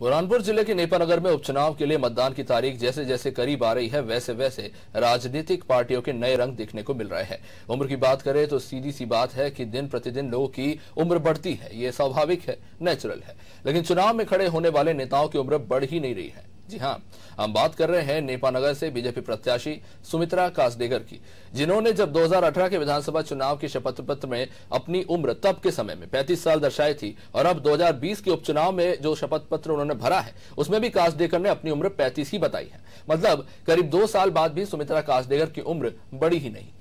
बुरहानपुर जिले के नेपानगर में उपचुनाव के लिए मतदान की तारीख जैसे जैसे करीब आ रही है वैसे वैसे राजनीतिक पार्टियों के नए रंग देखने को मिल रहे हैं उम्र की बात करें तो सीधी सी बात है कि दिन प्रतिदिन लोगों की उम्र बढ़ती है ये स्वाभाविक है नेचुरल है लेकिन चुनाव में खड़े होने वाले नेताओं की उम्र बढ़ ही नहीं रही है जी हाँ हम बात कर रहे हैं नेपानगर से बीजेपी प्रत्याशी सुमित्रा कासडेगर की जिन्होंने जब 2018 के विधानसभा चुनाव के शपथ पत्र में अपनी उम्र तब के समय में 35 साल दर्शाई थी और अब 2020 के उपचुनाव में जो शपथ पत्र उन्होंने भरा है उसमें भी कासडेकर ने अपनी उम्र पैंतीस ही बताई है मतलब करीब दो साल बाद भी सुमित्रा कासडेगर की उम्र बड़ी ही नहीं